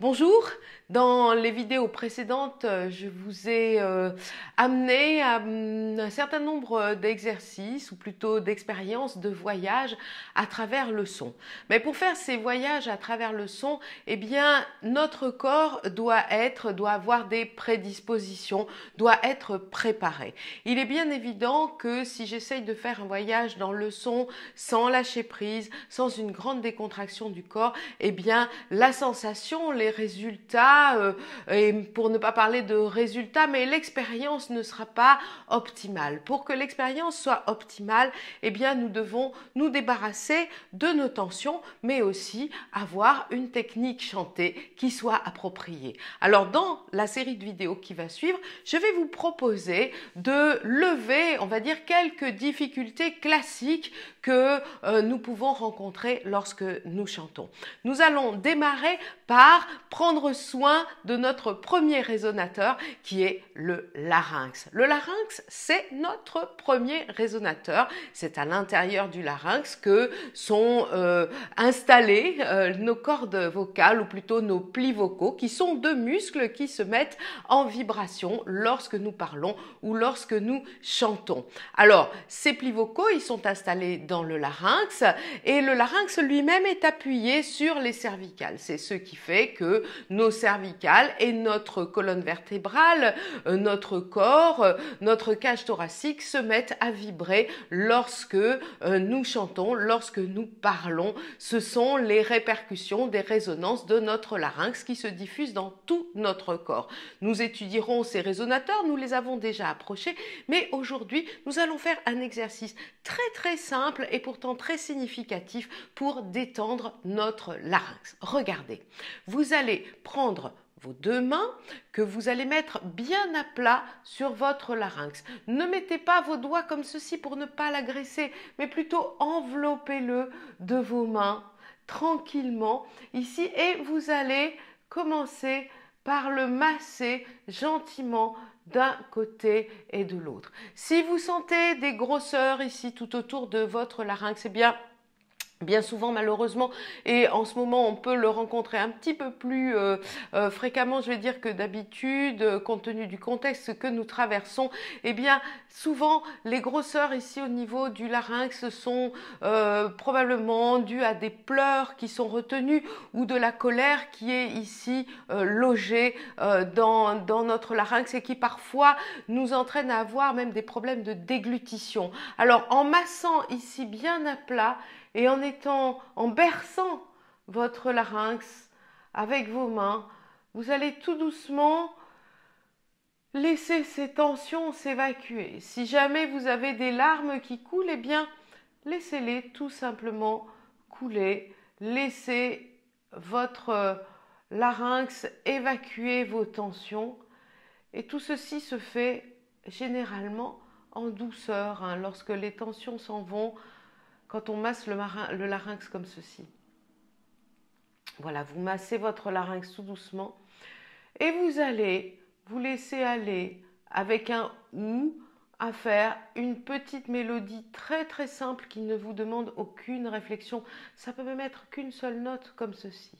Bonjour, dans les vidéos précédentes, euh, je vous ai euh, amené à mm, un certain nombre euh, d'exercices ou plutôt d'expériences de voyage à travers le son. Mais pour faire ces voyages à travers le son, eh bien, notre corps doit être, doit avoir des prédispositions, doit être préparé. Il est bien évident que si j'essaye de faire un voyage dans le son sans lâcher prise, sans une grande décontraction du corps, eh bien, la sensation, les résultats, euh, et pour ne pas parler de résultats, mais l'expérience ne sera pas optimale. Pour que l'expérience soit optimale, eh bien, nous devons nous débarrasser de nos tensions, mais aussi avoir une technique chantée qui soit appropriée. Alors, dans la série de vidéos qui va suivre, je vais vous proposer de lever, on va dire, quelques difficultés classiques que euh, nous pouvons rencontrer lorsque nous chantons. Nous allons démarrer par prendre soin de notre premier résonateur qui est le larynx. Le larynx, c'est notre premier résonateur. C'est à l'intérieur du larynx que sont installés euh, installées euh, nos cordes vocales ou plutôt nos plis vocaux qui sont deux muscles qui se mettent en vibration lorsque nous parlons ou lorsque nous chantons. Alors, ces plis vocaux, ils sont installés dans le larynx et le larynx lui-même est appuyé sur les cervicales. C'est ce qui fait que nos cervicales et notre colonne vertébrale, euh, notre corps, euh, notre cage thoracique se mettent à vibrer lorsque euh, nous chantons, lorsque nous parlons. Ce sont les répercussions des résonances de notre larynx qui se diffusent dans tout notre corps. Nous étudierons ces résonateurs, nous les avons déjà approchés, mais aujourd'hui nous allons faire un exercice très très simple et pourtant très significatif pour détendre notre larynx. Regardez, vous avez allez prendre vos deux mains que vous allez mettre bien à plat sur votre larynx. Ne mettez pas vos doigts comme ceci pour ne pas l'agresser, mais plutôt enveloppez-le de vos mains tranquillement ici et vous allez commencer par le masser gentiment d'un côté et de l'autre. Si vous sentez des grosseurs ici tout autour de votre larynx, eh bien bien souvent malheureusement et en ce moment on peut le rencontrer un petit peu plus euh, euh, fréquemment je vais dire que d'habitude euh, compte tenu du contexte que nous traversons eh bien souvent les grosseurs ici au niveau du larynx sont probablement dues à des pleurs qui sont retenues ou de la colère qui est ici logée dans notre larynx et qui parfois nous entraîne à avoir même des problèmes de déglutition alors en massant ici bien à plat et en étant, en berçant votre larynx avec vos mains, vous allez tout doucement laisser ces tensions s'évacuer. Si jamais vous avez des larmes qui coulent, eh bien, laissez-les tout simplement couler. Laissez votre larynx évacuer vos tensions. Et tout ceci se fait généralement en douceur. Hein, lorsque les tensions s'en vont, quand on masse le, larynx comme ceci. Voilà, vous massez votre larynx tout doucement et vous allez vous laisser aller avec un ou à faire une petite mélodie très très simple qui ne vous demande aucune réflexion. Ça peut même être qu'une seule note comme ceci.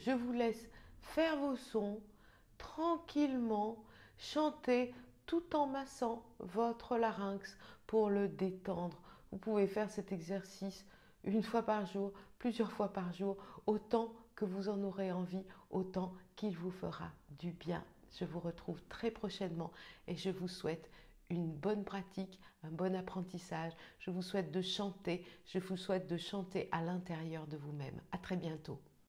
je vous laisse faire vos sons tranquillement, chanter tout en massant votre larynx pour le détendre. Vous pouvez faire cet exercice une fois par jour, plusieurs fois par jour, autant que vous en aurez envie, autant qu'il vous fera du bien. Je vous retrouve très prochainement et je vous souhaite une bonne pratique, un bon apprentissage. Je vous souhaite de chanter, je vous souhaite de chanter à l'intérieur de vous-même. À très bientôt.